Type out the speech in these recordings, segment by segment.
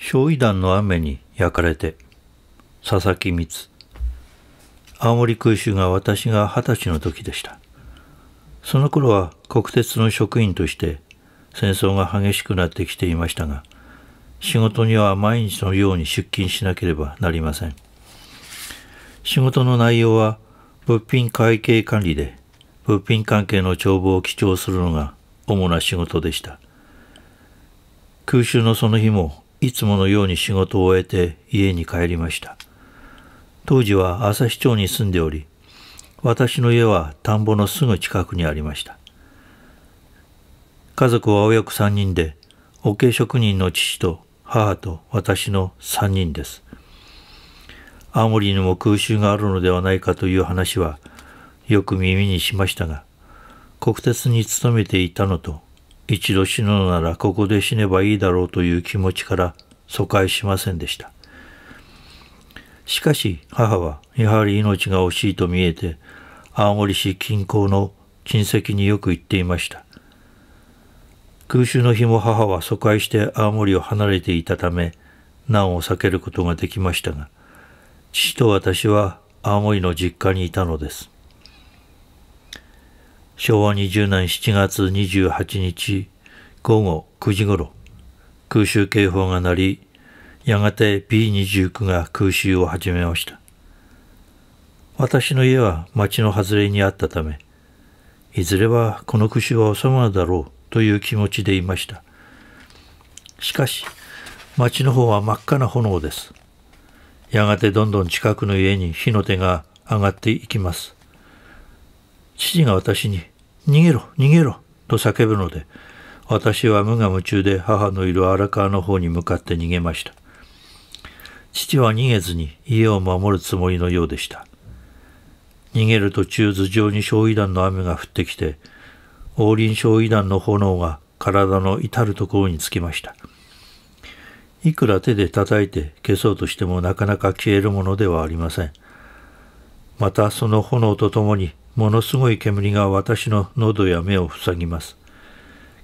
焼夷弾の雨に焼かれて佐々木光青森空襲が私が二十歳の時でしたその頃は国鉄の職員として戦争が激しくなってきていましたが仕事には毎日のように出勤しなければなりません仕事の内容は物品会計管理で物品関係の帳簿を記帳するのが主な仕事でした空襲のその日もいつものように仕事を終えて家に帰りました。当時は市町に住んでおり、私の家は田んぼのすぐ近くにありました。家族は親子3人で、おけ職人の父と母と私の3人です。青森にも空襲があるのではないかという話はよく耳にしましたが、国鉄に勤めていたのと一度死ぬのならここで死ねばいいだろうという気持ちから疎開しませんでした。しかし母はやはり命が惜しいと見えて青森市近郊の親戚によく行っていました。空襲の日も母は疎開して青森を離れていたため難を避けることができましたが父と私は青森の実家にいたのです。昭和20年7月28日午後9時ごろ、空襲警報が鳴り、やがて B29 が空襲を始めました。私の家は町の外れにあったため、いずれはこの空襲は収まるだろうという気持ちでいました。しかし、町の方は真っ赤な炎です。やがてどんどん近くの家に火の手が上がっていきます。父が私に、逃げろ逃げろと叫ぶので私は無我夢中で母のいる荒川の方に向かって逃げました父は逃げずに家を守るつもりのようでした逃げる途中頭上に焼夷弾の雨が降ってきて王林焼夷弾の炎が体の至る所につきましたいくら手で叩いて消そうとしてもなかなか消えるものではありませんまたその炎とともにものすごい煙が私の喉や目を塞ぎます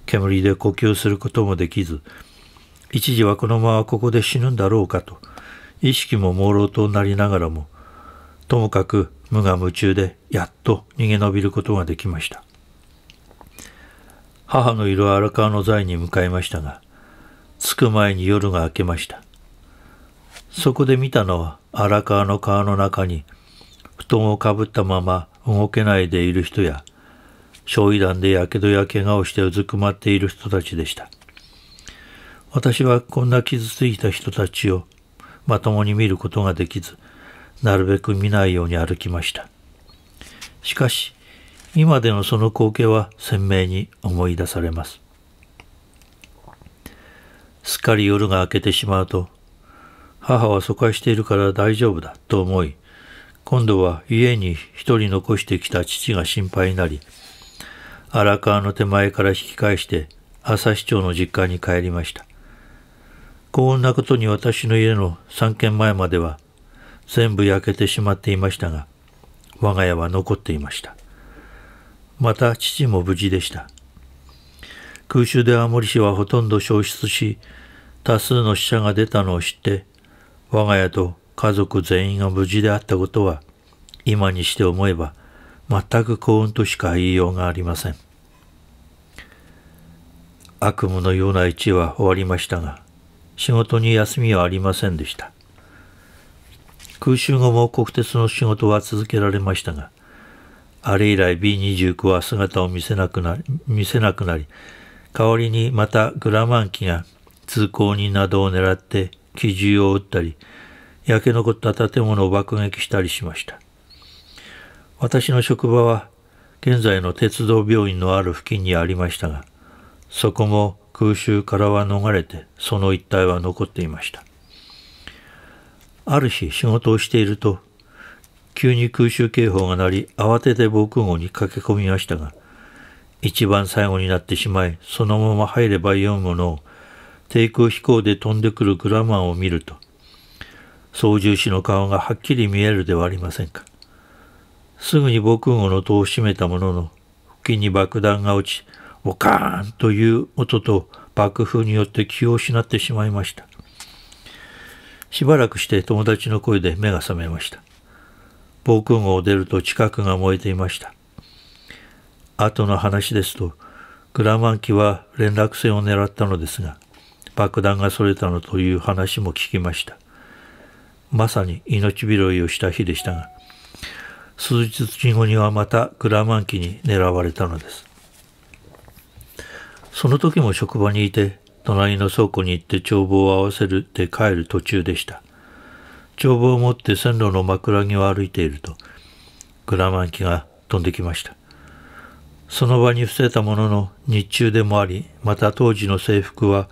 煙で呼吸することもできず一時はこのままここで死ぬんだろうかと意識も朦朧となりながらもともかく無我夢中でやっと逃げ延びることができました母のいる荒川の在に向かいましたが着く前に夜が明けましたそこで見たのは荒川の川の中に布団をかぶったまま動けないでいる人や、焼夷弾で火傷や怪我をしてうずくまっている人たちでした。私はこんな傷ついた人たちをまともに見ることができず、なるべく見ないように歩きました。しかし、今でのその光景は鮮明に思い出されます。すっかり夜が明けてしまうと、母は疎開しているから大丈夫だと思い、今度は家に一人残してきた父が心配になり、荒川の手前から引き返して市町の実家に帰りました。幸運なことに私の家の三軒前までは全部焼けてしまっていましたが、我が家は残っていました。また父も無事でした。空襲で青森市はほとんど消失し、多数の死者が出たのを知って、我が家と家族全員が無事であったことは、今にして思えば、全く幸運としか言いようがありません。悪夢のような一夜は終わりましたが、仕事に休みはありませんでした。空襲後も国鉄の仕事は続けられましたが、あれ以来 B29 は姿を見せなくなり、見せなくなり、代わりにまたグラマン機が通行人などを狙って機銃を撃ったり、焼け残った建物を爆撃したりしました私の職場は現在の鉄道病院のある付近にありましたがそこも空襲からは逃れてその一帯は残っていましたある日仕事をしていると急に空襲警報が鳴り慌てて防空壕に駆け込みましたが一番最後になってしまいそのまま入れば読むものを低空飛行で飛んでくるグラマンを見ると操縦士の顔がはっきり見えるではありませんか。すぐに防空壕の戸を閉めたものの、付近に爆弾が落ち、おカーンという音と爆風によって気を失ってしまいました。しばらくして友達の声で目が覚めました。防空壕を出ると近くが燃えていました。後の話ですと、グラマン機は連絡船を狙ったのですが、爆弾がそれたのという話も聞きました。まさに命拾いをした日でしたが、数日後にはまたグラマン機に狙われたのです。その時も職場にいて、隣の倉庫に行って帳簿を合わせるで帰る途中でした。帳簿を持って線路の枕木を歩いていると、グラマン機が飛んできました。その場に伏せたものの日中でもあり、また当時の制服は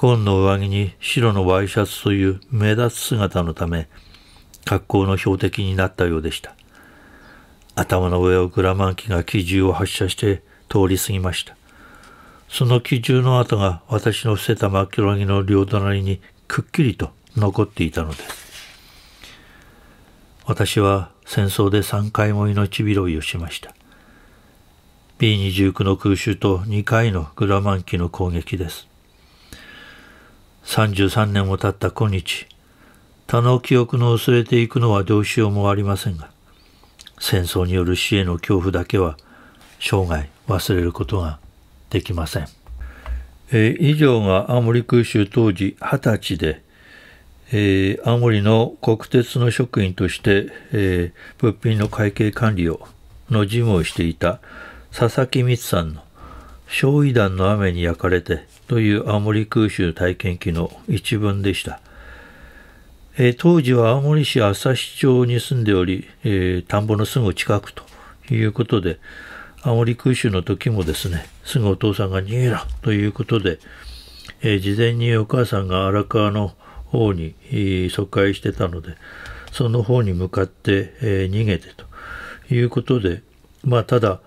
紺の上着に白のワイシャツという目立つ姿のため、格好の標的になったようでした。頭の上をグラマン機が機銃を発射して通り過ぎました。その機銃の跡が私の伏せた真っ黒着の両隣にくっきりと残っていたのです。私は戦争で3回も命拾いをしました。B29 の空襲と2回のグラマン機の攻撃です。33年も経った今日、他の記憶の薄れていくのはどうしようもありませんが、戦争による死への恐怖だけは生涯忘れることができません。えー、以上が青森空襲当時20歳で、えー、青森の国鉄の職員として、えー、物品の会計管理をの事務をしていた佐々木光さんの焼夷弾の雨に焼かれてという青森空襲体験記の一文でした。えー、当時は青森市旭町に住んでおり、えー、田んぼのすぐ近くということで、青森空襲の時もですね、すぐお父さんが逃げろということで、えー、事前にお母さんが荒川の方に、疎開してたので、その方に向かって、え逃げてということで、まあただ、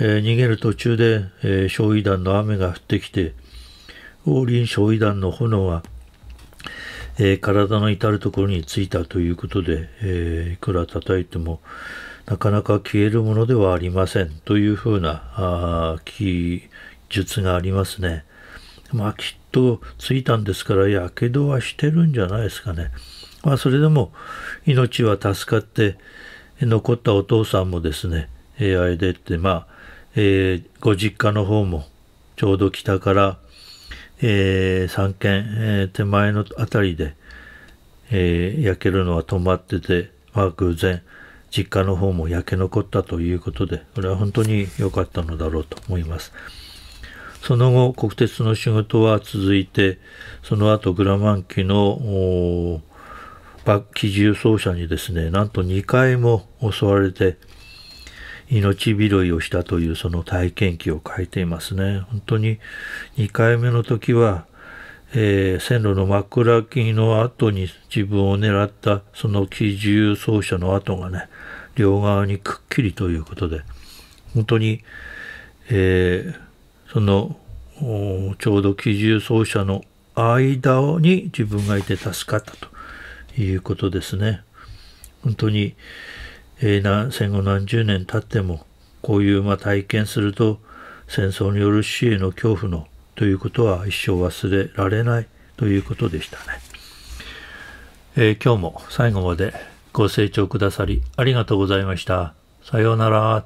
えー、逃げる途中で、えー、焼夷弾の雨が降ってきて、王林焼夷弾の炎は、えー、体の至るところについたということで、えいくら叩いても、なかなか消えるものではありませんというふうな記述がありますね。まあきっとついたんですからやけどはしてるんじゃないですかね。まあそれでも命は助かって残ったお父さんもですね、えあえ、でってまあえー、ご実家の方もちょうど北から、えー、3軒、えー、手前の辺りで、えー、焼けるのは止まってて、まあ偶然、実家の方も焼け残ったということで、これは本当に良かったのだろうと思います。その後、国鉄の仕事は続いて、その後、グラマン機の機銃奏者にですね、なんと2回も襲われて、命拾いをしたというその体験記を書いていますね。本当に2回目の時は、えー、線路の枕木の後に自分を狙ったその機銃奏者の跡がね、両側にくっきりということで、本当に、えー、そのちょうど機銃奏者の間に自分がいて助かったということですね。本当に、えー、戦後何十年経ってもこういうま体験すると戦争による死への恐怖のということは一生忘れられないということでしたね、えー、今日も最後までご清聴くださりありがとうございましたさようなら